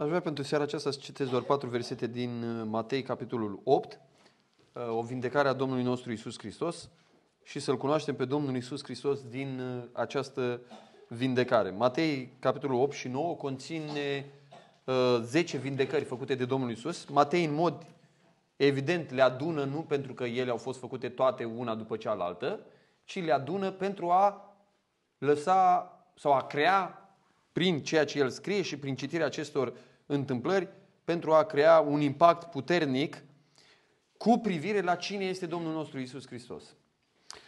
Aș vrea pentru seara aceasta să citesc doar patru versete din uh, Matei, capitolul 8, uh, o vindecare a Domnului nostru Isus Hristos și să-L cunoaștem pe Domnul Isus Hristos din uh, această vindecare. Matei, capitolul 8 și 9, conține 10 vindecări făcute de Domnul Isus. Matei, în mod evident, le adună nu pentru că ele au fost făcute toate una după cealaltă, ci le adună pentru a lăsa sau a crea prin ceea ce el scrie și prin citirea acestor întâmplări pentru a crea un impact puternic cu privire la cine este Domnul nostru Isus Hristos.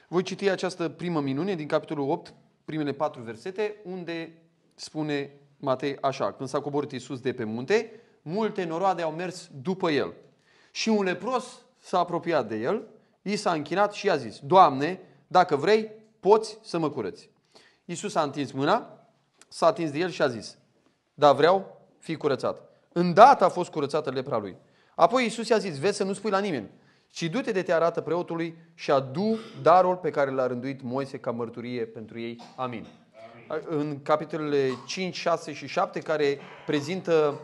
Voi citi această primă minune din capitolul 8, primele patru versete, unde spune Matei așa, când s-a coborât Isus de pe munte, multe noroade au mers după el. Și un lepros s-a apropiat de el, i s-a închinat și i-a zis, Doamne, dacă vrei, poți să mă curăți. Isus a întins mâna, s-a atins de el și a zis, da vreau, fii curățat. Îndată a fost curățată lepra lui. Apoi Iisus i-a zis, vezi să nu spui la nimeni, ci du-te de te arată preotului și adu darul pe care l-a rânduit Moise ca mărturie pentru ei. Amin. Amin. În capitolele 5, 6 și 7, care prezintă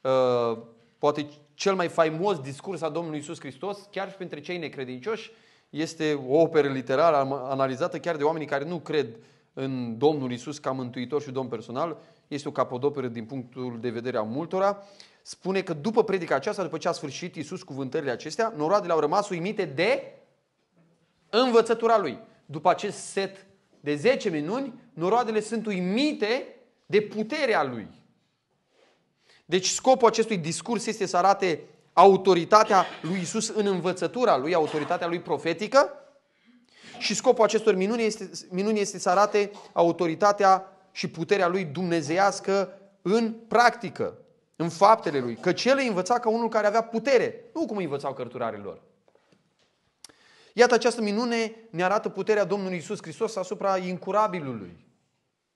uh, poate cel mai faimos discurs al Domnului Iisus Hristos, chiar și pentru cei necredincioși, este o operă literară analizată chiar de oamenii care nu cred în Domnul Isus ca mântuitor și Domn personal este o capodoperă din punctul de vedere al multora, spune că după predica aceasta, după ce a sfârșit Iisus cuvântările acestea, noroadele au rămas uimite de învățătura lui. După acest set de 10 minuni, noroadele sunt uimite de puterea lui. Deci scopul acestui discurs este să arate autoritatea lui Isus în învățătura lui, autoritatea lui profetică și scopul acestor minuni este, minuni este să arate autoritatea și puterea lui dumnezeiască în practică, în faptele lui. Că ce îi învăța ca unul care avea putere, nu cum îi învățau cărturarii lor. Iată această minune ne arată puterea Domnului Isus Hristos asupra incurabilului.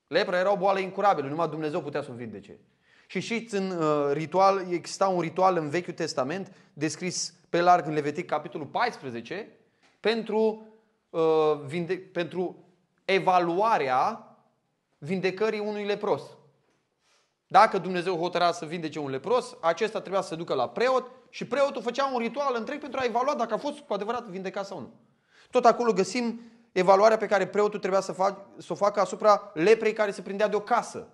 Lepra era o boală incurabilă, numai Dumnezeu putea să o vindece. Și știți, în uh, ritual, exista un ritual în Vechiul Testament, descris pe larg în Levitic, capitolul 14, pentru, uh, vinde- pentru evaluarea vindecării unui lepros. Dacă Dumnezeu hotărea să vindece un lepros, acesta trebuia să se ducă la preot și preotul făcea un ritual întreg pentru a evalua dacă a fost cu adevărat vindecat sau nu. Tot acolo găsim evaluarea pe care preotul trebuia să, fac, să o facă asupra leprei care se prindea de o casă.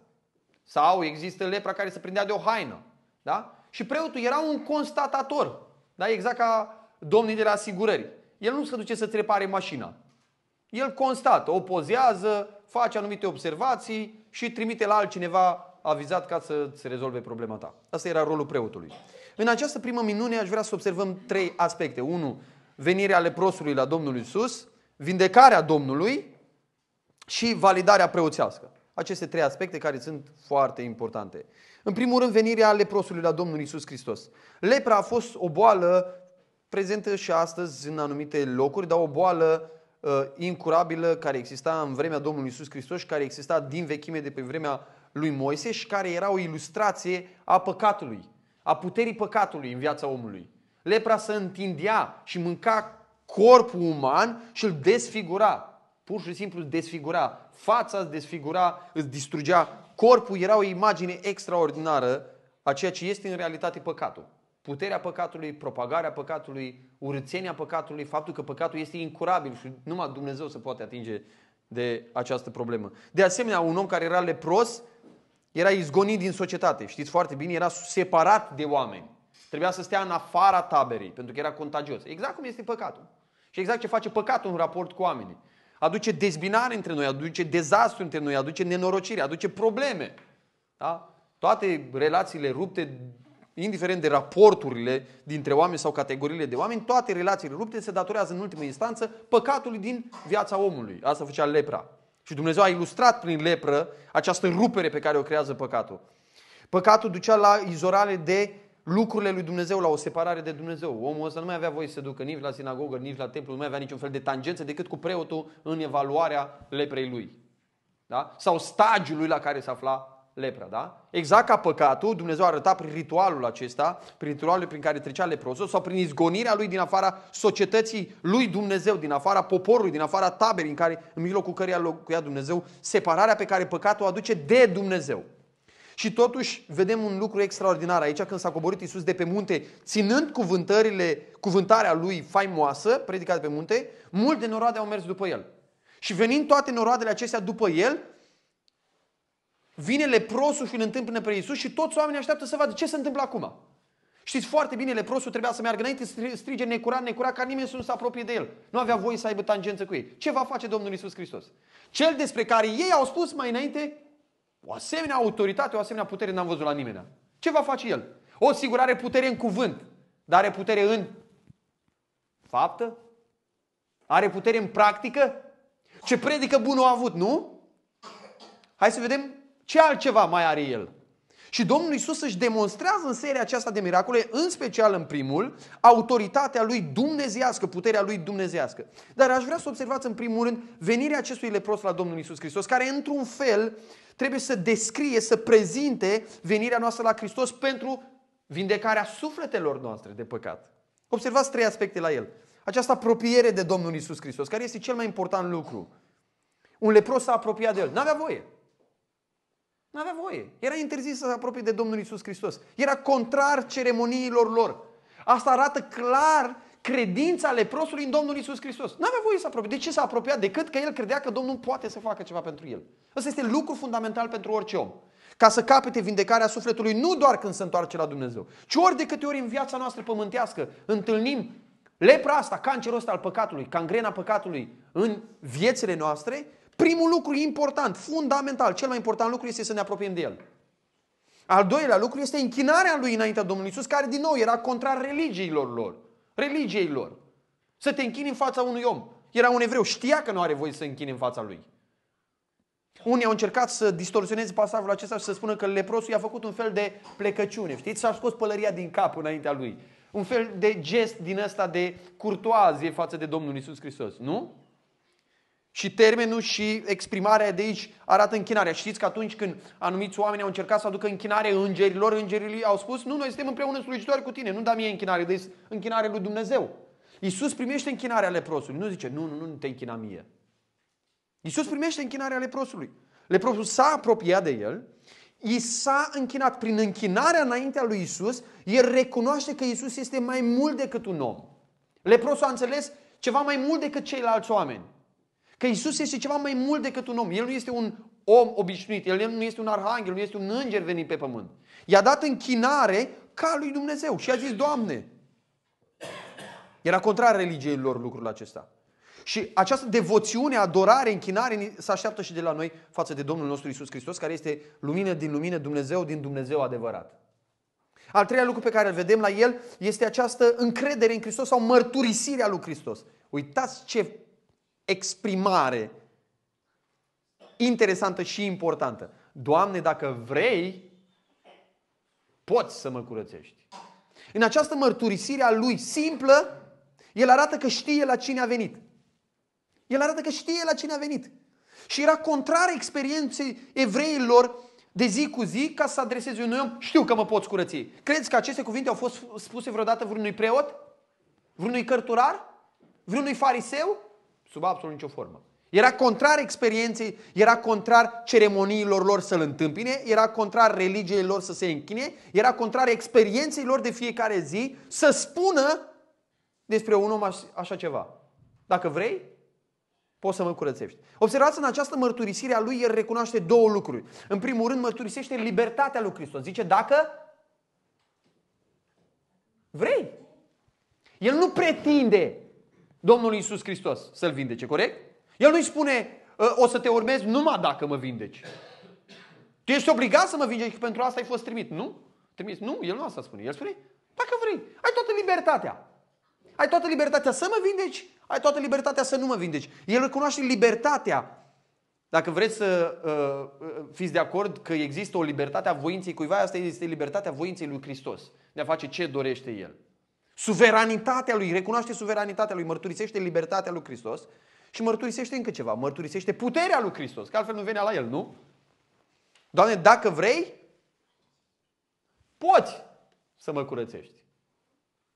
Sau există lepra care se prindea de o haină. Da? Și preotul era un constatator. Da? Exact ca domnii de la asigurări. El nu se duce să-ți repare mașina. El constată, o pozează, face anumite observații și trimite la altcineva avizat ca să-ți rezolve problema ta. Asta era rolul preotului. În această primă minune aș vrea să observăm trei aspecte. unu, Venirea leprosului la Domnul Iisus, vindecarea Domnului și validarea preoțească. Aceste trei aspecte care sunt foarte importante. În primul rând, venirea leprosului la Domnul Iisus Hristos. Lepra a fost o boală prezentă și astăzi în anumite locuri, dar o boală Uh, incurabilă care exista în vremea Domnului Isus Hristos și care exista din vechime de pe vremea lui Moise și care era o ilustrație a păcatului, a puterii păcatului în viața omului. Lepra se întindea și mânca corpul uman și îl desfigura. Pur și simplu desfigura. Fața îți desfigura, îți distrugea corpul. Era o imagine extraordinară a ceea ce este în realitate păcatul puterea păcatului, propagarea păcatului, urățenia păcatului, faptul că păcatul este incurabil și numai Dumnezeu se poate atinge de această problemă. De asemenea, un om care era lepros era izgonit din societate. Știți foarte bine, era separat de oameni. Trebuia să stea în afara taberei, pentru că era contagios. Exact cum este păcatul. Și exact ce face păcatul în raport cu oamenii. Aduce dezbinare între noi, aduce dezastru între noi, aduce nenorocire, aduce probleme. Da? Toate relațiile rupte indiferent de raporturile dintre oameni sau categoriile de oameni, toate relațiile rupte se datorează în ultimă instanță păcatului din viața omului. Asta făcea lepra. Și Dumnezeu a ilustrat prin lepră această rupere pe care o creează păcatul. Păcatul ducea la izorare de lucrurile lui Dumnezeu, la o separare de Dumnezeu. Omul ăsta nu mai avea voie să se ducă nici la sinagogă, nici la templu, nu mai avea niciun fel de tangență decât cu preotul în evaluarea leprei lui. Da? Sau stagiul lui la care se afla lepra, da? Exact ca păcatul, Dumnezeu arăta prin ritualul acesta, prin ritualul prin care trecea leprosul sau prin izgonirea lui din afara societății lui Dumnezeu, din afara poporului, din afara taberii în, care, în mijlocul căreia locuia Dumnezeu, separarea pe care păcatul o aduce de Dumnezeu. Și totuși vedem un lucru extraordinar aici când s-a coborât Iisus de pe munte, ținând cuvântările, cuvântarea lui faimoasă, predicat pe munte, multe de noroade au mers după el. Și venind toate noroadele acestea după el, Vine leprosul și îl întâmplă pe Iisus și toți oamenii așteaptă să vadă ce se întâmplă acum. Știți foarte bine, leprosul trebuia să meargă înainte, strige necurat, necurat, ca nimeni să nu se apropie de el. Nu avea voie să aibă tangență cu ei. Ce va face Domnul Iisus Hristos? Cel despre care ei au spus mai înainte, o asemenea autoritate, o asemenea putere n-am văzut la nimeni. Ce va face el? O, sigur, are putere în cuvânt, dar are putere în faptă? Are putere în practică? Ce predică bună a avut, nu? Hai să vedem ce altceva mai are el? Și Domnul Isus își demonstrează în seria aceasta de miracole, în special în primul, autoritatea lui dumnezească, puterea lui dumnezească. Dar aș vrea să observați în primul rând venirea acestui lepros la Domnul Isus Hristos, care într-un fel trebuie să descrie, să prezinte venirea noastră la Hristos pentru vindecarea sufletelor noastre de păcat. Observați trei aspecte la el. Această apropiere de Domnul Isus Hristos, care este cel mai important lucru. Un lepros s-a apropiat de el. N-avea voie. Nu avea voie. Era interzis să se apropie de Domnul Isus Hristos. Era contrar ceremoniilor lor. Asta arată clar credința leprosului în Domnul Isus Hristos. Nu avea voie să apropie. De ce s-a apropiat? Decât că el credea că Domnul poate să facă ceva pentru el. Ăsta este lucru fundamental pentru orice om. Ca să capete vindecarea sufletului nu doar când se întoarce la Dumnezeu, ci ori de câte ori în viața noastră pământească întâlnim lepra asta, cancerul ăsta al păcatului, cangrena păcatului în viețile noastre, Primul lucru important, fundamental, cel mai important lucru este să ne apropiem de El. Al doilea lucru este închinarea lui înaintea Domnului Isus, care din nou era contrar religiilor lor. Religiei lor. Să te închini în fața unui om. Era un evreu, știa că nu are voie să închine în fața lui. Unii au încercat să distorsioneze pasajul acesta și să spună că leprosul i-a făcut un fel de plecăciune, știți? S-a scos pălăria din cap înaintea lui. Un fel de gest din ăsta de curtoazie față de Domnul Isus Hristos, nu? Și termenul și exprimarea de aici arată închinarea. Știți că atunci când anumiți oameni au încercat să aducă închinare îngerilor, îngerii au spus, nu, noi suntem împreună slujitori cu tine, nu da mie închinare, deci închinare lui Dumnezeu. Iisus primește închinarea leprosului, nu zice, nu, nu, nu te închina mie. Iisus primește închinarea leprosului. Leprosul s-a apropiat de el, i s-a închinat. Prin închinarea înaintea lui Iisus, el recunoaște că Iisus este mai mult decât un om. Leprosul a înțeles ceva mai mult decât ceilalți oameni. Că Isus este ceva mai mult decât un om. El nu este un om obișnuit, el nu este un arhanghel, nu este un înger venit pe pământ. I-a dat închinare ca lui Dumnezeu și a zis, Doamne, era contrar religiei lor lucrul acesta. Și această devoțiune, adorare, închinare se așteaptă și de la noi față de Domnul nostru Isus Hristos, care este lumină din lumină, Dumnezeu din Dumnezeu adevărat. Al treilea lucru pe care îl vedem la el este această încredere în Hristos sau mărturisirea lui Hristos. Uitați ce exprimare interesantă și importantă. Doamne, dacă vrei, poți să mă curățești. În această mărturisire a lui simplă, el arată că știe la cine a venit. El arată că știe la cine a venit. Și era contrar experienței evreilor de zi cu zi ca să adreseze unui om, știu că mă poți curăți. Credeți că aceste cuvinte au fost spuse vreodată vreunui preot? Vreunui cărturar? Vreunui fariseu? sub absolut nicio formă. Era contrar experienței, era contrar ceremoniilor lor să-l întâmpine, era contrar religiei lor să se închine, era contrar experienței lor de fiecare zi să spună despre un om așa ceva. Dacă vrei, poți să mă curățești. Observați în această mărturisire a lui, el recunoaște două lucruri. În primul rând, mărturisește libertatea lui Hristos. Zice, dacă vrei. El nu pretinde Domnul Iisus Hristos să-l vindece, corect? El nu-i spune, ă, o să te urmez numai dacă mă vindeci. Tu ești obligat să mă vindeci, pentru asta ai fost trimit, nu? Trimis. Nu, el nu asta spune. El spune, dacă vrei, ai toată libertatea. Ai toată libertatea să mă vindeci, ai toată libertatea să nu mă vindeci. El recunoaște libertatea. Dacă vreți să uh, fiți de acord că există o libertate a voinței cuiva, asta este libertatea voinței lui Hristos. De a face ce dorește El. Suveranitatea lui, recunoaște suveranitatea lui, mărturisește libertatea lui Hristos și mărturisește încă ceva, mărturisește puterea lui Hristos, că altfel nu venea la el, nu? Doamne, dacă vrei, poți să mă curățești.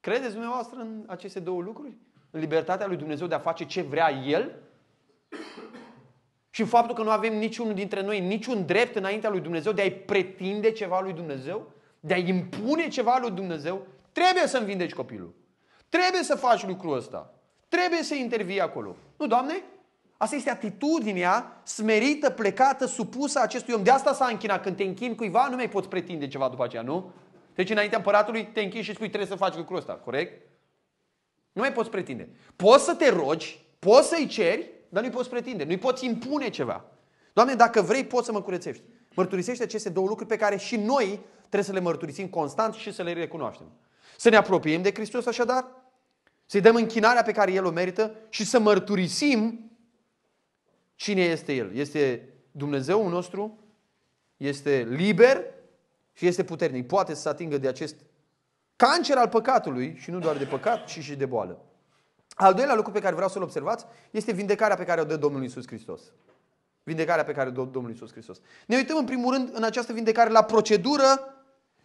Credeți dumneavoastră în aceste două lucruri? În libertatea lui Dumnezeu de a face ce vrea El? Și în faptul că nu avem niciunul dintre noi niciun drept înaintea lui Dumnezeu de a-i pretinde ceva lui Dumnezeu? De a impune ceva lui Dumnezeu? Trebuie să-mi vindeci copilul. Trebuie să faci lucrul ăsta. Trebuie să intervii acolo. Nu, Doamne? Asta este atitudinea smerită, plecată, supusă acestui om. De asta s-a închinat. Când te închin cuiva, nu mai poți pretinde ceva după aceea, nu? Deci înaintea împăratului te închini și spui trebuie să faci lucrul ăsta, corect? Nu mai poți pretinde. Poți să te rogi, poți să-i ceri, dar nu-i poți pretinde, nu-i poți impune ceva. Doamne, dacă vrei, poți să mă curățești. Mărturisește aceste două lucruri pe care și noi trebuie să le mărturisim constant și să le recunoaștem. Să ne apropiem de Hristos așadar, să-i dăm închinarea pe care El o merită și să mărturisim cine este El. Este Dumnezeu nostru, este liber și este puternic. Poate să atingă de acest cancer al păcatului și nu doar de păcat, ci și de boală. Al doilea lucru pe care vreau să-l observați este vindecarea pe care o dă Domnul Isus Hristos. Vindecarea pe care o dă Domnul Isus Hristos. Ne uităm în primul rând în această vindecare la procedură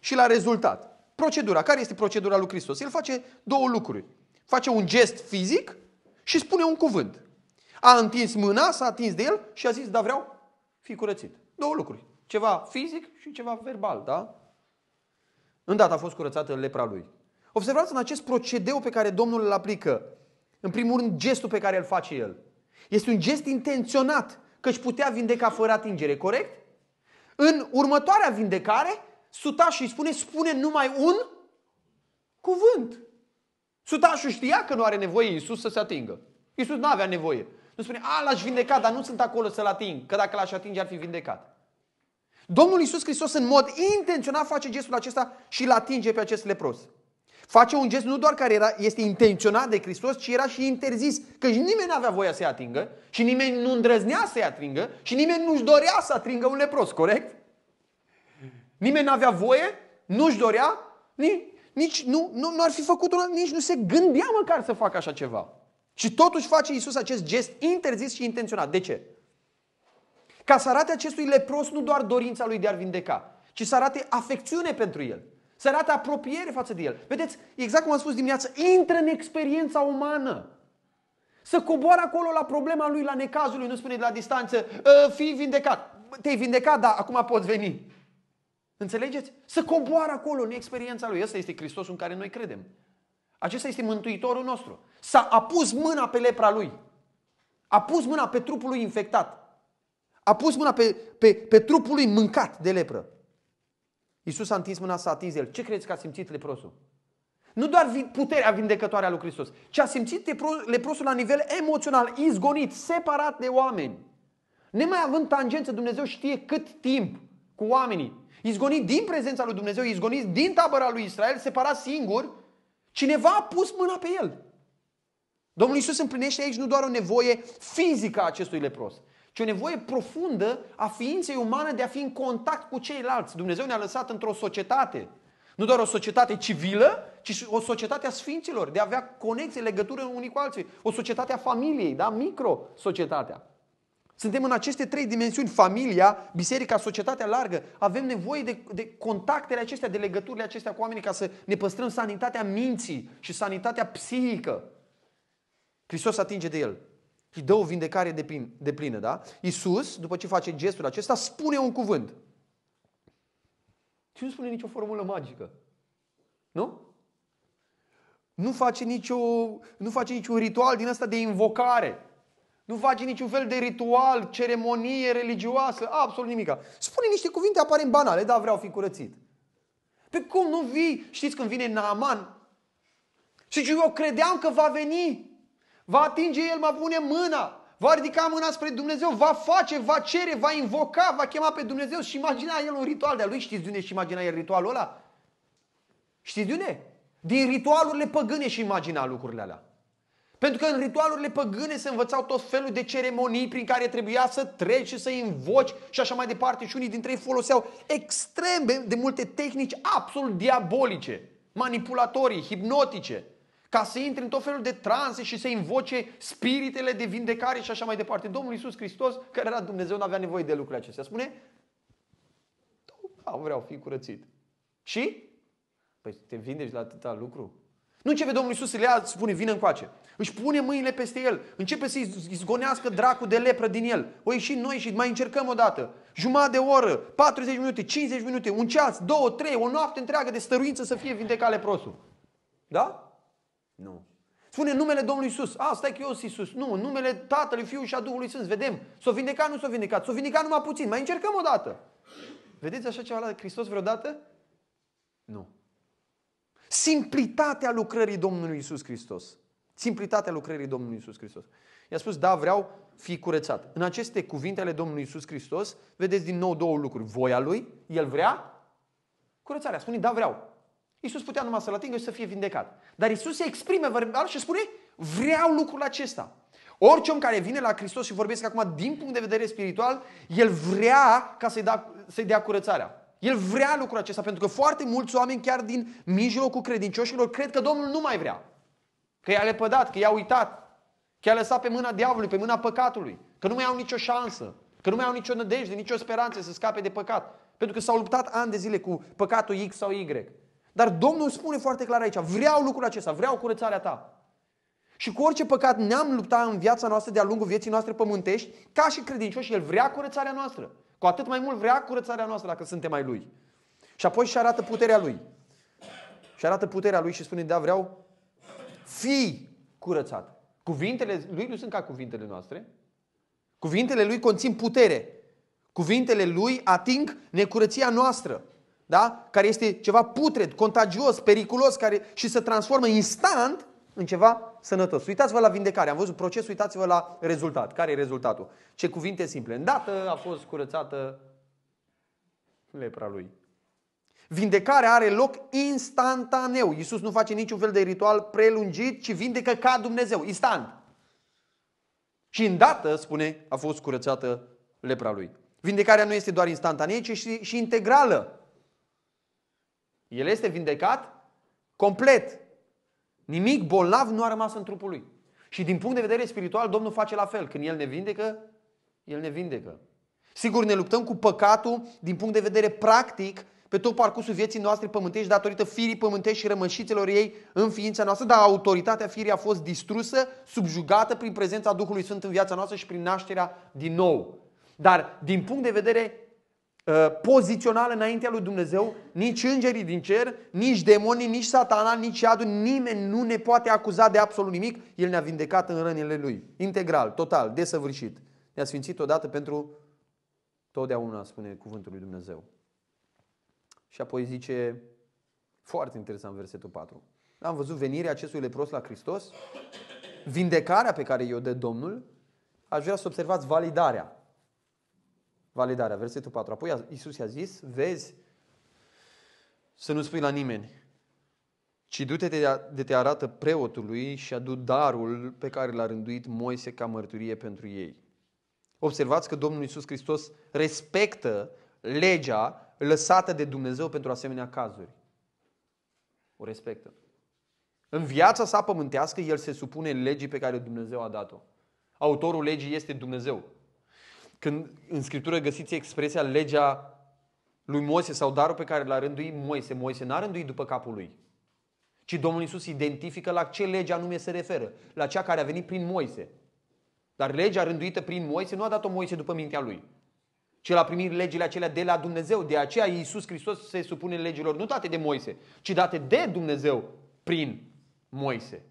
și la rezultat. Procedura. Care este procedura lui Hristos? El face două lucruri. Face un gest fizic și spune un cuvânt. A întins mâna, s-a atins de el și a zis, da vreau, fi curățit. Două lucruri. Ceva fizic și ceva verbal, da? Îndată a fost curățată lepra lui. Observați în acest procedeu pe care Domnul îl aplică, în primul rând gestul pe care îl face el. Este un gest intenționat, căci putea vindeca fără atingere, corect? În următoarea vindecare, sutașul îi spune, spune numai un cuvânt. Sutașul știa că nu are nevoie Iisus să se atingă. Iisus nu avea nevoie. Nu spune, a, l-aș vindeca, dar nu sunt acolo să-l ating, că dacă l-aș atinge ar fi vindecat. Domnul Iisus Hristos în mod intenționat face gestul acesta și îl atinge pe acest lepros. Face un gest nu doar care era, este intenționat de Hristos, ci era și interzis, că nimeni nu avea voia să-i atingă și nimeni nu îndrăznea să-i atingă și nimeni nu-și dorea să atingă un lepros, corect? Nimeni n-avea voie, nu-și dorea, nici, nici nu, nu, nu ar fi făcut nici nu se gândea măcar să facă așa ceva. Și totuși face Isus acest gest interzis și intenționat. De ce? Ca să arate acestui lepros nu doar dorința lui de a-l vindeca, ci să arate afecțiune pentru el. Să arate apropiere față de el. Vedeți, exact cum am spus dimineața, intră în experiența umană. Să coboară acolo la problema lui, la necazul lui, nu spune de la distanță, ă, fii vindecat. Te-ai vindecat, da, acum poți veni. Înțelegeți? Să coboară acolo în experiența lui. Ăsta este Hristos în care noi credem. Acesta este Mântuitorul nostru. S-a a pus mâna pe lepra lui. A pus mâna pe trupul lui infectat. A pus mâna pe, pe, pe trupul lui mâncat de lepră. Iisus a întins mâna, s-a atins el. Ce credeți că a simțit leprosul? Nu doar puterea vindecătoare a lui Hristos, ci a simțit leprosul la nivel emoțional, izgonit, separat de oameni. Nemai având tangență, Dumnezeu știe cât timp cu oamenii izgonit din prezența lui Dumnezeu, izgonit din tabăra lui Israel, separat singur, cineva a pus mâna pe el. Domnul Iisus împlinește aici nu doar o nevoie fizică a acestui lepros, ci o nevoie profundă a ființei umane de a fi în contact cu ceilalți. Dumnezeu ne-a lăsat într-o societate, nu doar o societate civilă, ci o societate a sfinților, de a avea conexii, legătură unii cu alții. O societate a familiei, da? Micro-societatea. Suntem în aceste trei dimensiuni, familia, biserica, societatea largă. Avem nevoie de, de contactele acestea, de legăturile acestea cu oamenii ca să ne păstrăm sanitatea minții și sanitatea psihică. Hristos atinge de el Îi dă o vindecare de, plin, de plină. Da? Iisus, după ce face gestul acesta, spune un cuvânt. Și nu spune nicio formulă magică. Nu? Nu face, nicio, nu face niciun ritual din asta de invocare. Nu face niciun fel de ritual, ceremonie religioasă, absolut nimic. Spune niște cuvinte aparent banale, da, vreau fi curățit. Pe cum nu vii? Știți când vine Naaman? Și eu credeam că va veni. Va atinge el, va pune mâna. Va ridica mâna spre Dumnezeu, va face, va cere, va invoca, va chema pe Dumnezeu și imagina el un ritual de-a lui. Știți de unde și imagina el ritualul ăla? Știți de unde? Din ritualurile păgâne și imagina lucrurile alea. Pentru că în ritualurile păgâne se învățau tot felul de ceremonii prin care trebuia să treci și să invoci și așa mai departe. Și unii dintre ei foloseau extrem de multe tehnici absolut diabolice, manipulatorii, hipnotice, ca să intri în tot felul de transe și să invoce spiritele de vindecare și așa mai departe. Domnul Iisus Hristos, care era Dumnezeu, nu avea nevoie de lucrurile acestea. Spune, da, vreau fi curățit. Și? Păi te vindeci la atâta lucru? Nu începe Domnul Iisus să le ia, spune, vină încoace. Își pune mâinile peste el. Începe să-i zgonească dracul de lepră din el. O ieșim noi și mai încercăm o dată. Jumătate de oră, 40 minute, 50 minute, un ceas, două, trei, o noapte întreagă de stăruință să fie vindecat leprosul. Da? Nu. Spune numele Domnului Iisus. A, stai că eu sunt Iisus. Nu, numele Tatălui, fiul și a Duhului Sfânt. Vedem. S-o vindecat, nu s-o vindecat. S-o vindecat numai puțin. Mai încercăm o dată. Vedeți așa ceva la Hristos vreodată? Nu. Simplitatea lucrării Domnului Isus Hristos. Simplitatea lucrării Domnului Isus Hristos. I-a spus, da, vreau fi curățat. În aceste cuvinte ale Domnului Isus Hristos, vedeți din nou două lucruri. Voia lui, el vrea curățarea. Spune, da, vreau. Isus putea numai să-l atingă și să fie vindecat. Dar Isus se exprime verbal și spune, vreau lucrul acesta. Orice om care vine la Hristos și vorbesc acum din punct de vedere spiritual, el vrea ca să-i, da, să-i dea curățarea. El vrea lucrul acesta pentru că foarte mulți oameni chiar din mijlocul credincioșilor cred că Domnul nu mai vrea. Că i-a lepădat, că i-a uitat, că i-a lăsat pe mâna diavolului, pe mâna păcatului, că nu mai au nicio șansă, că nu mai au nicio nădejde, nicio speranță să scape de păcat. Pentru că s-au luptat ani de zile cu păcatul X sau Y. Dar Domnul spune foarte clar aici, vreau lucrul acesta, vreau curățarea ta. Și cu orice păcat ne-am luptat în viața noastră de-a lungul vieții noastre pământești, ca și credincioși, El vrea curățarea noastră. Cu atât mai mult vrea curățarea noastră dacă suntem mai Lui. Și apoi și arată puterea Lui. Și arată puterea Lui și spune, da, vreau fi curățat. Cuvintele Lui nu sunt ca cuvintele noastre. Cuvintele Lui conțin putere. Cuvintele Lui ating necurăția noastră. Da? Care este ceva putred, contagios, periculos care, și se transformă instant în ceva sănătos. Uitați-vă la vindecare. Am văzut proces, uitați-vă la rezultat. Care e rezultatul? Ce cuvinte simple. Îndată a fost curățată lepra lui. Vindecarea are loc instantaneu. Iisus nu face niciun fel de ritual prelungit, ci vindecă ca Dumnezeu, instant. Și îndată, spune, a fost curățată lepra lui. Vindecarea nu este doar instantanee, ci și, și integrală. El este vindecat complet. Nimic bolnav nu a rămas în trupul lui. Și din punct de vedere spiritual, Domnul face la fel. Când El ne vindecă, El ne vindecă. Sigur, ne luptăm cu păcatul din punct de vedere practic pe tot parcursul vieții noastre pământești datorită firii pământești și rămășițelor ei în ființa noastră, dar autoritatea firii a fost distrusă, subjugată prin prezența Duhului Sfânt în viața noastră și prin nașterea din nou. Dar din punct de vedere Uh, pozițional înaintea lui Dumnezeu, nici îngerii din cer, nici demonii, nici satana, nici iadul, nimeni nu ne poate acuza de absolut nimic. El ne-a vindecat în rănile lui. Integral, total, desăvârșit. Ne-a sfințit odată pentru totdeauna, spune cuvântul lui Dumnezeu. Și apoi zice, foarte interesant versetul 4. Am văzut venirea acestui lepros la Hristos, vindecarea pe care i-o dă Domnul. Aș vrea să observați validarea validarea. Versetul 4. Apoi Iisus i-a zis, vezi, să nu spui la nimeni, ci du-te de te arată preotului și adu darul pe care l-a rânduit Moise ca mărturie pentru ei. Observați că Domnul Iisus Hristos respectă legea lăsată de Dumnezeu pentru asemenea cazuri. O respectă. În viața sa pământească, el se supune legii pe care Dumnezeu a dat-o. Autorul legii este Dumnezeu. Când în Scriptură găsiți expresia legea lui Moise sau darul pe care l-a rânduit Moise. Moise n-a rânduit după capul lui, ci Domnul Iisus identifică la ce lege anume se referă, la cea care a venit prin Moise. Dar legea rânduită prin Moise nu a dat-o Moise după mintea lui, ci l-a primit legile acelea de la Dumnezeu. De aceea Iisus Hristos se supune legilor nu date de Moise, ci date de Dumnezeu prin Moise.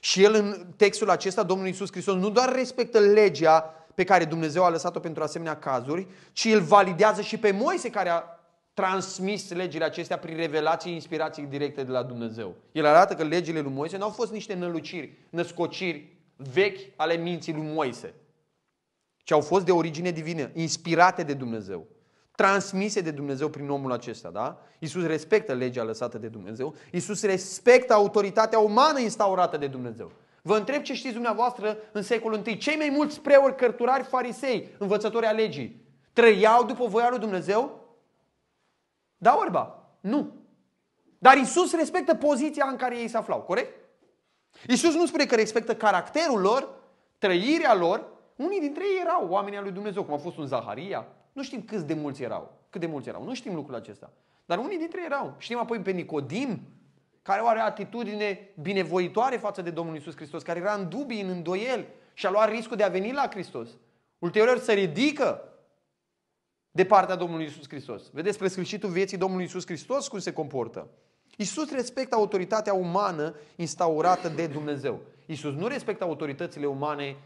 Și el în textul acesta, Domnul Iisus Hristos, nu doar respectă legea pe care Dumnezeu a lăsat-o pentru asemenea cazuri, ci îl validează și pe Moise care a transmis legile acestea prin revelații, inspirații directe de la Dumnezeu. El arată că legile lui Moise nu au fost niște năluciri, născociri vechi ale minții lui Moise, ci au fost de origine divină, inspirate de Dumnezeu, transmise de Dumnezeu prin omul acesta. Da? Iisus respectă legea lăsată de Dumnezeu, Iisus respectă autoritatea umană instaurată de Dumnezeu. Vă întreb ce știți dumneavoastră în secolul I. Cei mai mulți preori, cărturari, farisei, învățători ale legii, trăiau după voia lui Dumnezeu? Da, orba? Nu. Dar Isus respectă poziția în care ei se aflau, corect? Isus nu spune că respectă caracterul lor, trăirea lor. Unii dintre ei erau oamenii al lui Dumnezeu, cum a fost un Zaharia. Nu știm câți de mulți erau. Cât de mulți erau. Nu știm lucrul acesta. Dar unii dintre ei erau. Știm apoi pe Nicodim, care are o atitudine binevoitoare față de Domnul Isus Hristos, care era în dubii, în îndoiel și a luat riscul de a veni la Hristos. Ulterior se ridică de partea Domnului Isus Hristos. Vedeți spre sfârșitul vieții Domnului Isus Hristos cum se comportă. Isus respectă autoritatea umană instaurată de Dumnezeu. Isus nu respectă autoritățile umane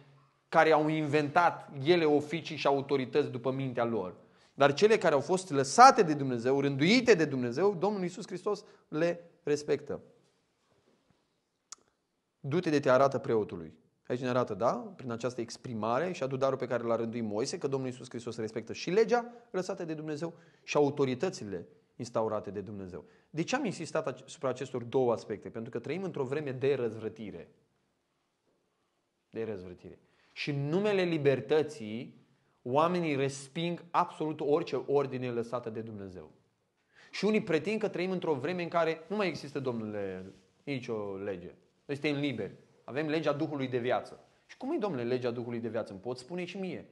care au inventat ele oficii și autorități după mintea lor. Dar cele care au fost lăsate de Dumnezeu, rânduite de Dumnezeu, Domnul Isus Hristos le respectă. Du-te de te arată preotului. Aici ne arată, da, prin această exprimare și adu darul pe care l-a rânduit Moise, că Domnul Iisus Hristos respectă și legea lăsată de Dumnezeu și autoritățile instaurate de Dumnezeu. De ce am insistat asupra acestor două aspecte? Pentru că trăim într-o vreme de răzvrătire. De răzvrătire. Și în numele libertății, oamenii resping absolut orice ordine lăsată de Dumnezeu. Și unii pretind că trăim într-o vreme în care nu mai există, domnule, nicio lege. Noi suntem liberi. Avem legea Duhului de viață. Și cum e, domnule, legea Duhului de viață? Îmi pot spune și mie.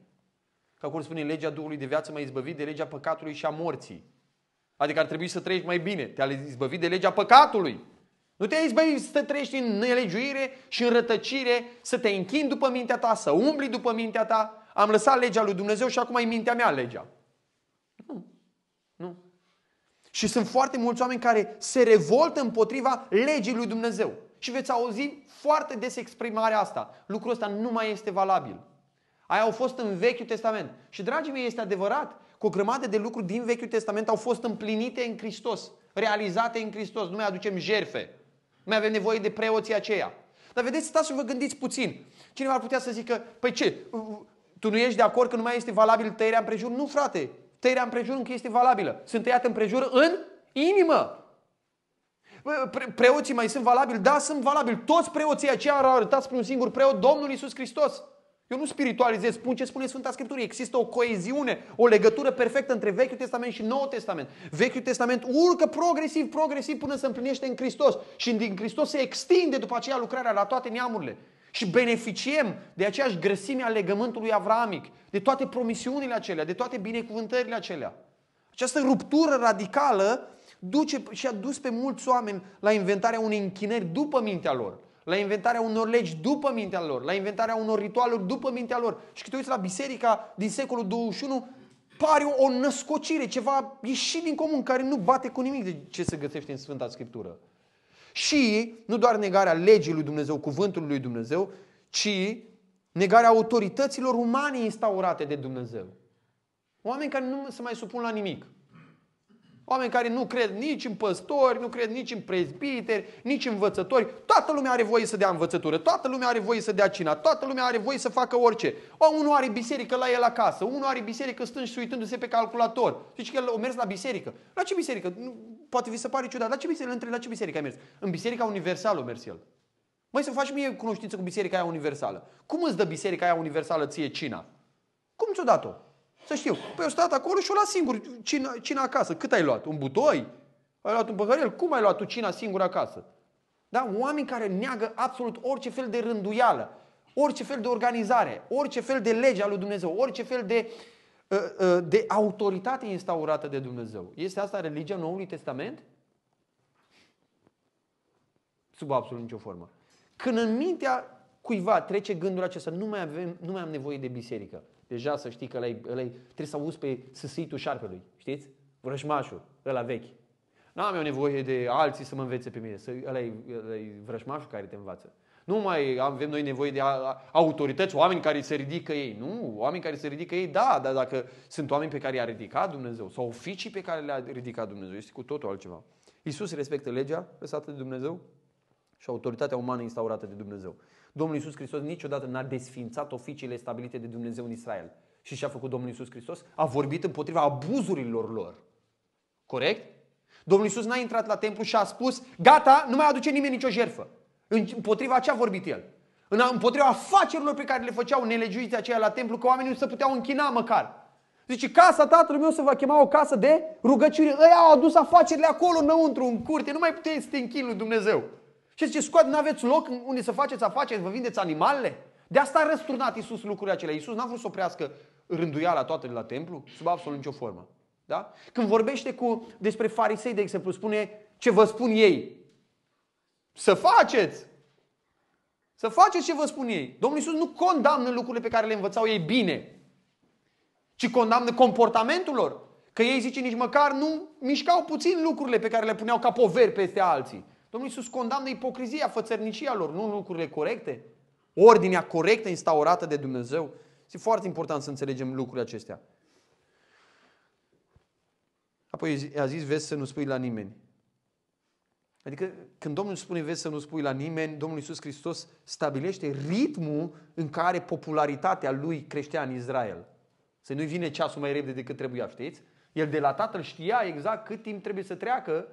Ca cum spune legea Duhului de viață, m a izbăvit de legea păcatului și a morții. Adică ar trebui să trăiești mai bine. te a izbăvit de legea păcatului. Nu te a izbăvit să trăiești în nelegiuire și în rătăcire, să te închin după mintea ta, să umbli după mintea ta. Am lăsat legea lui Dumnezeu și acum e mintea mea legea. Și sunt foarte mulți oameni care se revoltă împotriva legii lui Dumnezeu. Și veți auzi foarte des exprimarea asta. Lucrul ăsta nu mai este valabil. Aia au fost în Vechiul Testament. Și, dragii mei, este adevărat că o grămadă de lucruri din Vechiul Testament au fost împlinite în Hristos, realizate în Hristos. Nu mai aducem jerfe. Nu mai avem nevoie de preoții aceia. Dar vedeți, stați și vă gândiți puțin. Cineva ar putea să zică, păi ce, tu nu ești de acord că nu mai este valabil tăierea împrejur? Nu, frate. Tăierea împrejur încă este valabilă. Sunt tăiat împrejur în inimă. preoții mai sunt valabili? Da, sunt valabili. Toți preoții aceia arătat spre un singur preot, Domnul Isus Hristos. Eu nu spiritualizez, spun ce spune Sfânta Scriptură. Există o coeziune, o legătură perfectă între Vechiul Testament și Noul Testament. Vechiul Testament urcă progresiv, progresiv până se împlinește în Hristos. Și din Hristos se extinde după aceea lucrarea la toate neamurile și beneficiem de aceeași grăsime a legământului avramic, de toate promisiunile acelea, de toate binecuvântările acelea. Această ruptură radicală duce și a dus pe mulți oameni la inventarea unei închinări după mintea lor, la inventarea unor legi după mintea lor, la inventarea unor ritualuri după mintea lor. Și când te uiți la biserica din secolul 21, pare o, o născocire, ceva ieșit din comun, care nu bate cu nimic de ce se găsește în Sfânta Scriptură și nu doar negarea legii lui Dumnezeu, cuvântului lui Dumnezeu, ci negarea autorităților umane instaurate de Dumnezeu. Oameni care nu se mai supun la nimic. Oameni care nu cred nici în păstori, nu cred nici în prezbiteri, nici în învățători. Toată lumea are voie să dea învățătură, toată lumea are voie să dea cina, toată lumea are voie să facă orice. O, unul are biserică la el acasă, unul are biserică stând și uitându-se pe calculator. Zici că el a mers la biserică. La ce biserică? Poate vi se pare ciudat. La ce biserică? Între la ce biserică ai mers? În Biserica Universală a mers el. Mai să faci mie cunoștință cu Biserica aia Universală. Cum îți dă Biserica aia Universală ție cina? Cum ți-o dat-o? Să știu. Păi eu stat acolo și o las singur. Cina, cina acasă. Cât ai luat? Un butoi? Ai luat un păhărel? Cum ai luat tu cina singură acasă? Da? Oameni care neagă absolut orice fel de rânduială, orice fel de organizare, orice fel de lege a lui Dumnezeu, orice fel de, uh, uh, de autoritate instaurată de Dumnezeu. Este asta religia Noului Testament? Sub absolut nicio formă. Când în mintea cuiva trece gândul acesta, nu mai, avem, nu mai am nevoie de biserică. Deja să știi că ăla ai trebuie să auzi pe sâsâitul șarpelui, știți? Vrășmașul, ăla vechi. N-am eu nevoie de alții să mă învețe pe mine, să, ăla e vrășmașul care te învață. Nu mai avem noi nevoie de autorități, oameni care se ridică ei. Nu, oameni care se ridică ei, da, dar dacă sunt oameni pe care i-a ridicat Dumnezeu sau oficii pe care le-a ridicat Dumnezeu, este cu totul altceva. Isus respectă legea lăsată de Dumnezeu și autoritatea umană instaurată de Dumnezeu. Domnul Iisus Hristos niciodată n-a desfințat oficiile stabilite de Dumnezeu în Israel. Și ce a făcut Domnul Iisus Hristos? A vorbit împotriva abuzurilor lor. Corect? Domnul Iisus n-a intrat la templu și a spus, gata, nu mai aduce nimeni nicio jerfă. Împotriva ce a vorbit el? Împotriva afacerilor pe care le făceau nelegiuiți aceia la templu, că oamenii nu se puteau închina măcar. Zice, casa tatălui meu se va chema o casă de rugăciune. Ei au adus afacerile acolo înăuntru, în curte, nu mai puteți să te închin lui Dumnezeu. Și zice, scoate, nu aveți loc unde să faceți afaceri, vă vindeți animalele? De asta a răsturnat Iisus lucrurile acelea. Iisus n-a vrut să oprească rânduiala toată de la templu, sub absolut nicio formă. Da? Când vorbește cu, despre farisei, de exemplu, spune ce vă spun ei. Să faceți! Să faceți ce vă spun ei. Domnul Iisus nu condamnă lucrurile pe care le învățau ei bine, ci condamnă comportamentul lor. Că ei zice nici măcar nu mișcau puțin lucrurile pe care le puneau ca poveri peste alții. Domnul Iisus condamnă ipocrizia, fățărnicia lor, nu lucrurile corecte. Ordinea corectă instaurată de Dumnezeu. Este foarte important să înțelegem lucrurile acestea. Apoi a zis, vezi să nu spui la nimeni. Adică când Domnul spune vezi să nu spui la nimeni, Domnul Iisus Hristos stabilește ritmul în care popularitatea lui creștea în Israel. Să nu-i vine ceasul mai repede decât trebuia, știți? El de la tatăl știa exact cât timp trebuie să treacă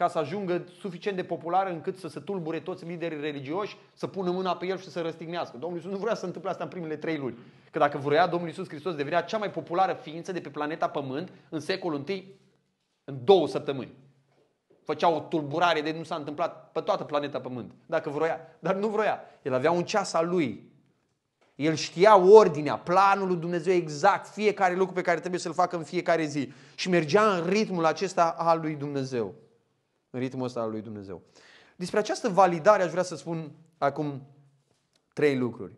ca să ajungă suficient de popular încât să se tulbure toți liderii religioși, să pună mâna pe el și să se răstignească. Domnul Iisus nu vrea să se întâmple asta în primele trei luni. Că dacă vrea, Domnul Iisus Hristos devenea cea mai populară ființă de pe planeta Pământ în secolul I, în două săptămâni. Făcea o tulburare de nu s-a întâmplat pe toată planeta Pământ, dacă vroia. Dar nu vroia. El avea un ceas al lui. El știa ordinea, planul lui Dumnezeu exact, fiecare lucru pe care trebuie să-l facă în fiecare zi. Și mergea în ritmul acesta al lui Dumnezeu în ritmul ăsta al lui Dumnezeu. Despre această validare aș vrea să spun acum trei lucruri.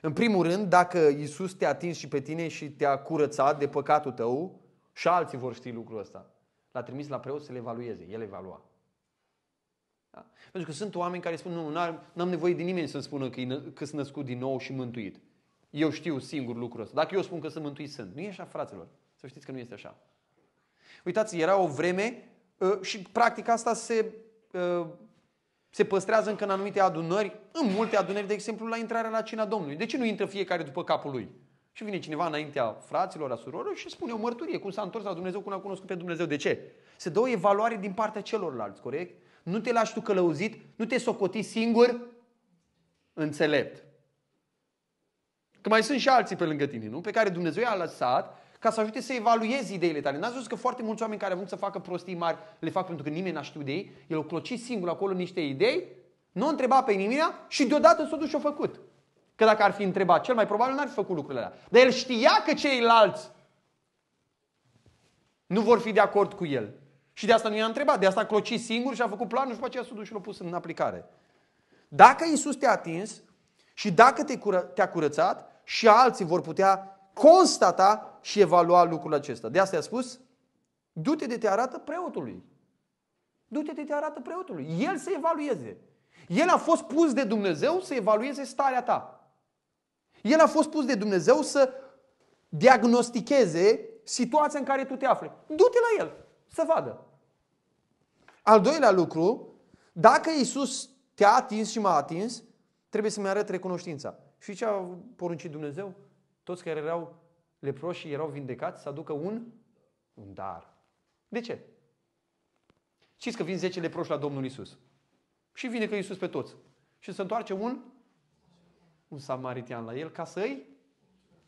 În primul rând, dacă Isus te-a atins și pe tine și te-a curățat de păcatul tău, și alții vor ști lucrul ăsta. L-a trimis la preot să le evalueze. El evalua. Da? Pentru că sunt oameni care spun, nu, n-am nevoie de nimeni să spună că, că sunt născut din nou și mântuit. Eu știu singur lucrul ăsta. Dacă eu spun că sunt mântuit, sunt. Nu e așa, fraților. Să știți că nu este așa. Uitați, era o vreme Ă, și practic asta se, ă, se păstrează încă în anumite adunări, în multe adunări, de exemplu, la intrarea la cina Domnului. De ce nu intră fiecare după capul lui? Și vine cineva înaintea fraților, a surorilor și spune o mărturie, cum s-a întors la Dumnezeu, cum a cunoscut pe Dumnezeu. De ce? Se dă o evaluare din partea celorlalți, corect? Nu te lași tu călăuzit, nu te socoti singur înțelept. Că mai sunt și alții pe lângă tine, nu? Pe care Dumnezeu i-a lăsat ca să ajute să evaluezi ideile tale. N-ați văzut că foarte mulți oameni care au vrut să facă prostii mari le fac pentru că nimeni n-a știut de ei, el o cloci singur acolo niște idei, nu o întreba pe nimeni și deodată s-a dus și-a făcut. Că dacă ar fi întrebat, cel mai probabil n-ar fi făcut lucrurile alea. Dar el știa că ceilalți nu vor fi de acord cu el. Și de asta nu i-a întrebat, de asta a clocit singur și a făcut planul și după aceea s-a dus și l-a pus în aplicare. Dacă Isus te-a atins și dacă te-a curățat și alții vor putea constata și evalua lucrul acesta. De asta i-a spus, du-te de te arată preotului. Du-te de te arată preotului. El să evalueze. El a fost pus de Dumnezeu să evalueze starea ta. El a fost pus de Dumnezeu să diagnosticheze situația în care tu te afli. Du-te la el, să vadă. Al doilea lucru, dacă Isus te-a atins și m-a atins, trebuie să-mi arăt recunoștința. Și ce a poruncit Dumnezeu? Toți care erau leproșii erau vindecați, să aducă un, un dar. De ce? Știți că vin 10 leproși la Domnul Isus. Și vine că Isus pe toți. Și se întoarce un, un samaritian la el ca să îi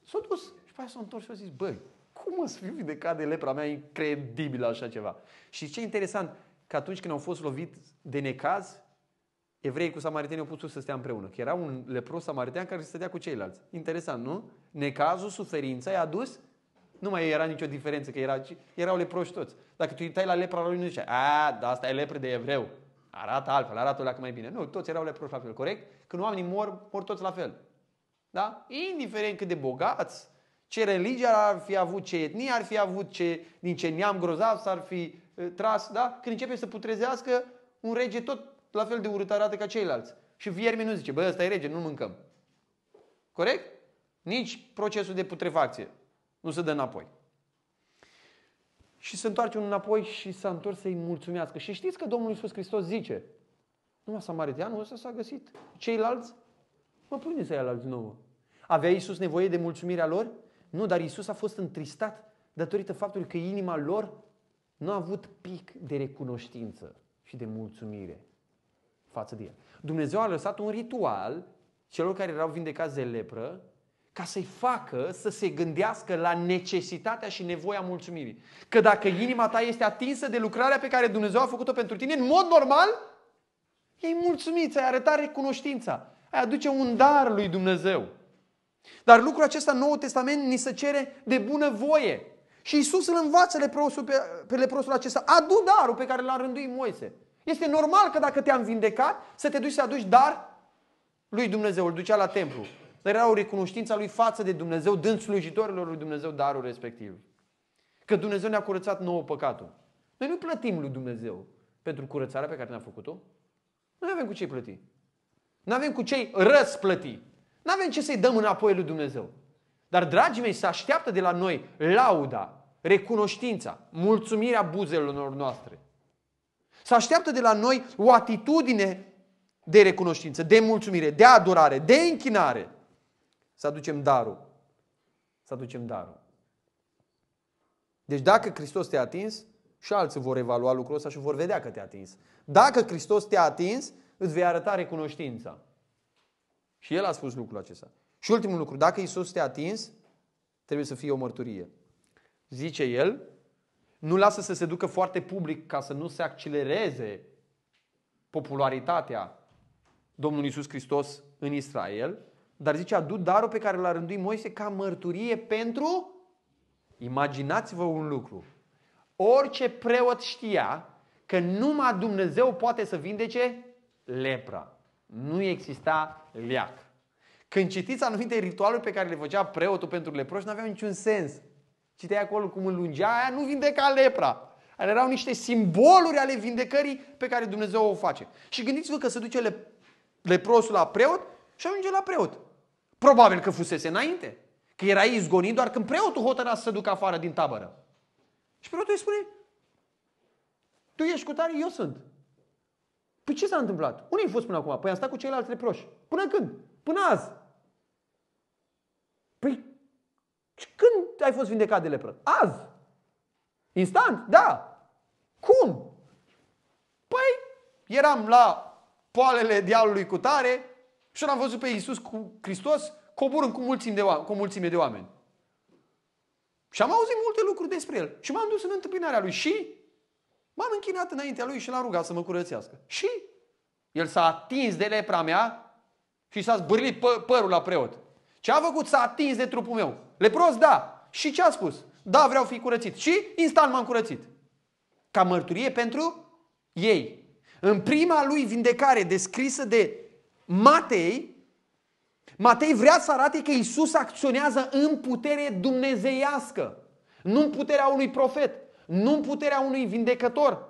s-a dus. Și pe aia s-a întors și a zis, băi, cum o să fiu vindecat de lepra mea? Incredibil așa ceva. Și ce interesant, că atunci când au fost lovit de necaz, evreii cu samaritenii au putut să stea împreună. Că era un lepros samaritean care se stătea cu ceilalți. Interesant, nu? Necazul, suferința i-a dus nu mai era nicio diferență, că era, erau leproși toți. Dacă tu uitai la lepra lui, nu zicea, a, dar asta e lepre de evreu. Arată altfel, arată dacă mai bine. Nu, toți erau leproși la fel, corect? Când oamenii mor, mor toți la fel. Da? Indiferent cât de bogați, ce religie ar fi avut, ce etnie ar fi avut, ce, din ce neam grozav s-ar fi ă, tras, da? Când începe să putrezească, un rege tot la fel de urât arată ca ceilalți. Și viermi nu zice, bă, ăsta e rege, nu mâncăm. Corect? Nici procesul de putrefacție nu se dă înapoi. Și se întoarce unul înapoi și s-a întors să-i mulțumească. Și știți că Domnul Iisus Hristos zice, numai samaritianul ăsta s-a găsit. Ceilalți? Mă pune să ia la nouă. Avea Iisus nevoie de mulțumirea lor? Nu, dar Iisus a fost întristat datorită faptului că inima lor nu a avut pic de recunoștință și de mulțumire față de el. Dumnezeu a lăsat un ritual celor care erau vindecați de lepră ca să-i facă să se gândească la necesitatea și nevoia mulțumirii. Că dacă inima ta este atinsă de lucrarea pe care Dumnezeu a făcut-o pentru tine, în mod normal, ei mulțumit, ai arătat recunoștința, ai aduce un dar lui Dumnezeu. Dar lucrul acesta, Noul Testament, ni se cere de bunăvoie. Și Isus îl învață leprosul pe, pe leprosul acesta. Adu darul pe care l-a rânduit Moise. Este normal că dacă te-am vindecat, să te duci să aduci dar lui Dumnezeu, îl ducea la templu. Dar era o recunoștință a lui față de Dumnezeu, dând slujitorilor lui Dumnezeu darul respectiv. Că Dumnezeu ne-a curățat nouă păcatul. Noi nu plătim lui Dumnezeu pentru curățarea pe care ne-a făcut-o. Nu avem cu ce plăti. Nu avem cu ce răsplăti. Nu avem ce să-i dăm înapoi lui Dumnezeu. Dar, dragii mei, se așteaptă de la noi lauda, recunoștința, mulțumirea buzelor noastre. Se așteaptă de la noi o atitudine de recunoștință, de mulțumire, de adorare, de închinare. Să aducem darul. Să aducem darul. Deci dacă Hristos te-a atins, și alții vor evalua lucrul ăsta și vor vedea că te-a atins. Dacă Hristos te-a atins, îți vei arăta recunoștința. Și El a spus lucrul acesta. Și ultimul lucru, dacă Isus te-a atins, trebuie să fie o mărturie. Zice El, nu lasă să se ducă foarte public ca să nu se accelereze popularitatea Domnului Isus Hristos în Israel, dar zice, adu darul pe care l-a rânduit Moise ca mărturie pentru... Imaginați-vă un lucru. Orice preot știa că numai Dumnezeu poate să vindece lepra. Nu exista leac. Când citiți anumite ritualuri pe care le făcea preotul pentru leproși, nu aveau niciun sens. Citeai acolo cum lungea, aia, nu vindeca lepra. Alea erau niște simboluri ale vindecării pe care Dumnezeu o face. Și gândiți-vă că se duce leprosul la preot și ajunge la preot. Probabil că fusese înainte. Că era izgonit doar când preotul hotăra să se ducă afară din tabără. Și preotul îi spune, tu ești cu tare, eu sunt. Păi ce s-a întâmplat? Unde ai fost până acum? Păi am stat cu ceilalți leproși. Până când? Până azi. Păi când ai fost vindecat de lepră? Azi. Instant? Da. Cum? Păi, eram la poalele dealului cu tare și l-am văzut pe Iisus cu Hristos coborând cu, mulțime de oameni, cu o mulțime de oameni. Și am auzit multe lucruri despre el. Și m-am dus în întâmpinarea lui și m-am închinat înaintea lui și l-am rugat să mă curățească. Și el s-a atins de lepra mea și s-a zbârlit pă- părul la preot. Ce a făcut? S-a atins de trupul meu. Lepros, da. Și ce a spus? Da, vreau fi curățit. Și instant m-am curățit. Ca mărturie pentru ei. În prima lui vindecare descrisă de Matei, Matei vrea să arate că Isus acționează în putere dumnezeiască. Nu în puterea unui profet, nu în puterea unui vindecător,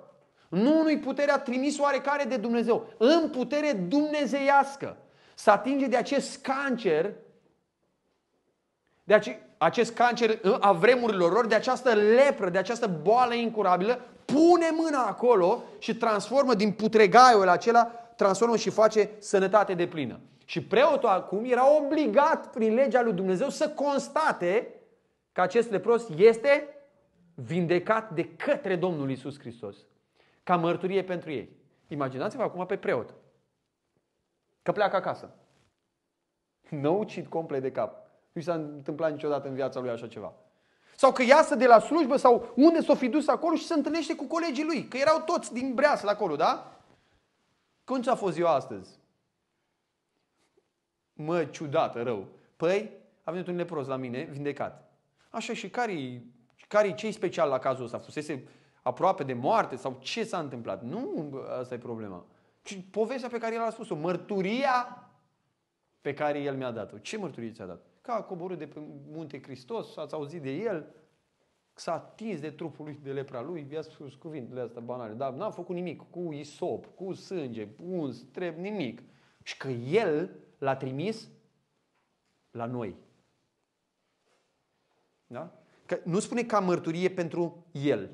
nu unui puterea trimis oarecare de Dumnezeu, în putere dumnezeiască. Să atinge de acest cancer de ace- acest cancer uh, a vremurilor lor, de această lepră, de această boală incurabilă, pune mâna acolo și transformă din putregaiul acela, transformă și face sănătate de plină. Și preotul acum era obligat prin legea lui Dumnezeu să constate că acest lepros este vindecat de către Domnul Isus Hristos. Ca mărturie pentru ei. Imaginați-vă acum pe preot. Că pleacă acasă. Nu ucid complet de cap. Nu s-a întâmplat niciodată în viața lui așa ceva. Sau că iasă de la slujbă sau unde s-o fi dus acolo și se întâlnește cu colegii lui. Că erau toți din breas la acolo, da? Când a fost ziua astăzi? Mă, ciudată, rău. Păi, a venit un nepros la mine, vindecat. Așa și care care ce special la cazul ăsta? Fusese aproape de moarte sau ce s-a întâmplat? Nu, asta e problema. Ci povestea pe care el a spus-o, mărturia pe care el mi-a dat-o. Ce mărturie ți-a dat? că a coborât de pe munte Hristos, ați auzit de el, s-a atins de trupul lui, de lepra lui, i-a spus cuvintele astea banale, dar n-a făcut nimic cu isop, cu sânge, uns, treb, nimic. Și că el l-a trimis la noi. Da? Că nu spune ca mărturie pentru el.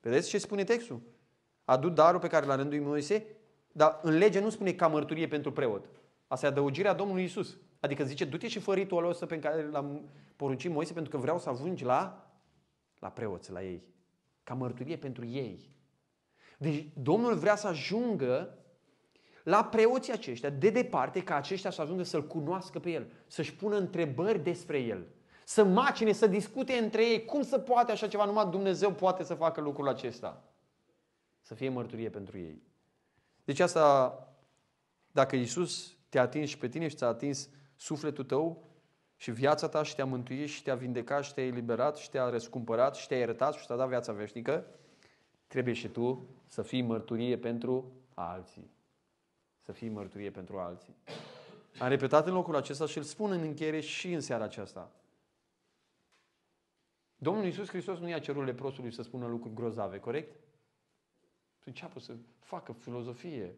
Vedeți ce spune textul? Adu darul pe care l-a rânduit Moise, dar în lege nu spune ca mărturie pentru preot. Asta e adăugirea Domnului Isus. Adică zice, du-te și fă ritualul ăsta pe care l-am poruncit Moise pentru că vreau să ajungi la, la preoți, la ei. Ca mărturie pentru ei. Deci Domnul vrea să ajungă la preoții aceștia, de departe, ca aceștia să ajungă să-L cunoască pe El, să-și pună întrebări despre El, să macine, să discute între ei cum să poate așa ceva, numai Dumnezeu poate să facă lucrul acesta. Să fie mărturie pentru ei. Deci asta, dacă Iisus te-a atins și pe tine și ți-a atins sufletul tău și viața ta și te-a mântuit și te-a vindecat și te-a eliberat și te-a răscumpărat și te-a iertat și te-a dat viața veșnică, trebuie și tu să fii mărturie pentru alții. Să fii mărturie pentru alții. Am repetat în locul acesta și îl spun în încheiere și în seara aceasta. Domnul Iisus Hristos nu i-a cerut leprosului să spună lucruri grozave, corect? Să păi înceapă să facă filozofie,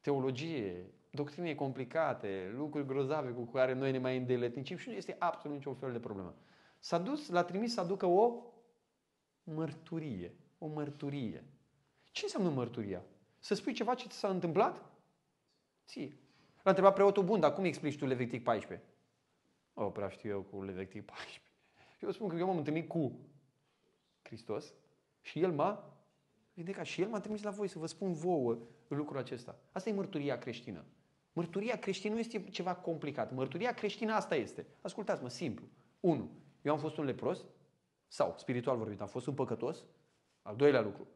teologie, doctrine complicate, lucruri grozave cu care noi ne mai îndeletnicim și nu este absolut niciun fel de problemă. S-a dus, l-a trimis să aducă o mărturie. O mărturie. Ce înseamnă mărturia? Să spui ceva ce ți s-a întâmplat? Ție. L-a întrebat preotul bun, dar cum explici tu Levitic 14? O, prea știu eu cu Levitic 14. Eu spun că eu m-am întâlnit cu Hristos și El m-a vindecat și El m-a trimis la voi să vă spun vouă lucrul acesta. Asta e mărturia creștină. Mărturia creștină nu este ceva complicat. Mărturia creștină asta este. Ascultați-mă, simplu. 1. Eu am fost un lepros sau, spiritual vorbit, am fost un păcătos. Al doilea lucru.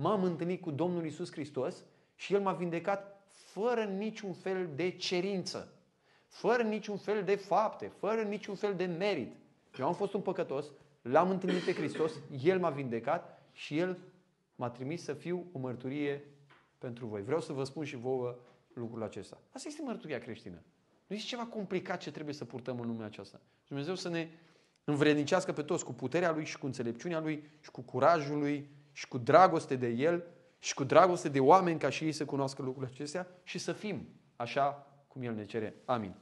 M-am întâlnit cu Domnul Isus Hristos și El m-a vindecat fără niciun fel de cerință, fără niciun fel de fapte, fără niciun fel de merit. Eu am fost un păcătos, l-am întâlnit pe Hristos, El m-a vindecat și El m-a trimis să fiu o mărturie pentru voi. Vreau să vă spun și vouă lucrul acesta. Asta este mărturia creștină. Nu este ceva complicat ce trebuie să purtăm în lumea aceasta. Dumnezeu să ne învrednicească pe toți cu puterea Lui și cu înțelepciunea Lui și cu curajul Lui și cu dragoste de El și cu dragoste de oameni ca și ei să cunoască lucrurile acestea și să fim așa cum El ne cere. Amin.